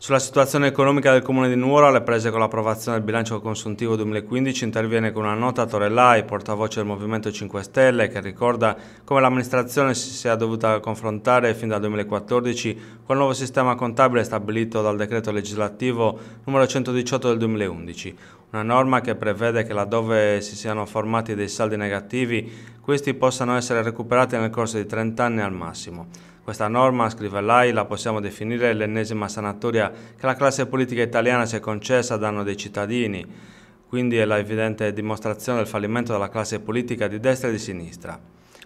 Sulla situazione economica del Comune di Nuoro, alle prese con l'approvazione del bilancio consuntivo 2015, interviene con una nota Torellai, portavoce del Movimento 5 Stelle, che ricorda come l'amministrazione si sia dovuta confrontare fin dal 2014 col nuovo sistema contabile stabilito dal decreto legislativo numero 118 del 2011, una norma che prevede che laddove si siano formati dei saldi negativi, questi possano essere recuperati nel corso di 30 anni al massimo. Questa norma, scrive Lai, la possiamo definire l'ennesima sanatoria che la classe politica italiana si è concessa a danno dei cittadini, quindi è la evidente dimostrazione del fallimento della classe politica di destra e di sinistra.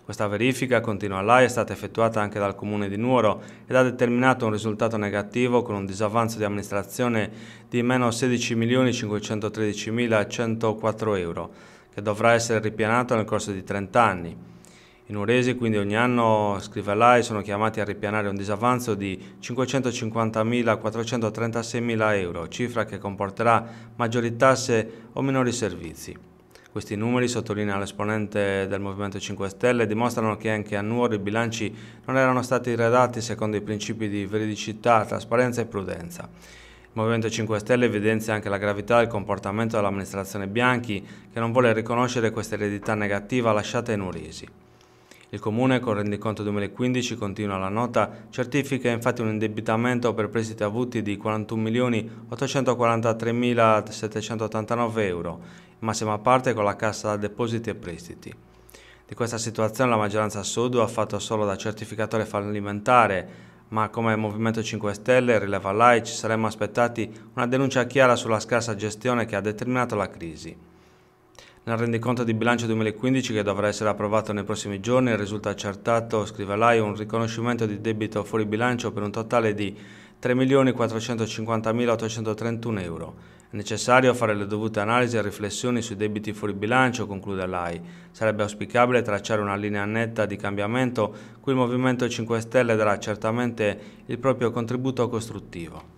Questa verifica, continua l'AI, è stata effettuata anche dal Comune di Nuoro ed ha determinato un risultato negativo con un disavanzo di amministrazione di meno 16.513.104 euro, che dovrà essere ripianato nel corso di 30 anni in Uresi, quindi ogni anno scrivellai sono chiamati a ripianare un disavanzo di 550.436.000 euro, cifra che comporterà maggiori tasse o minori servizi. Questi numeri, sottolinea l'esponente del Movimento 5 Stelle, dimostrano che anche a Nuoro i bilanci non erano stati redatti secondo i principi di veridicità, trasparenza e prudenza. Il Movimento 5 Stelle evidenzia anche la gravità del comportamento dell'amministrazione Bianchi, che non vuole riconoscere questa eredità negativa lasciata ai nuoresi. Il Comune, con rendiconto 2015, continua la nota, certifica infatti un indebitamento per prestiti avuti di 41.843.789 euro, in massima parte con la Cassa Depositi e Prestiti. Di questa situazione la maggioranza Sud ha fatto solo da certificatore fallimentare, ma come Movimento 5 Stelle, rileva l'AI, ci saremmo aspettati una denuncia chiara sulla scarsa gestione che ha determinato la crisi. Nel rendiconto di bilancio 2015, che dovrà essere approvato nei prossimi giorni, risulta accertato, scrive l'AI, un riconoscimento di debito fuori bilancio per un totale di 3.450.831 euro. È necessario fare le dovute analisi e riflessioni sui debiti fuori bilancio, conclude l'AI. Sarebbe auspicabile tracciare una linea netta di cambiamento cui il Movimento 5 Stelle darà certamente il proprio contributo costruttivo.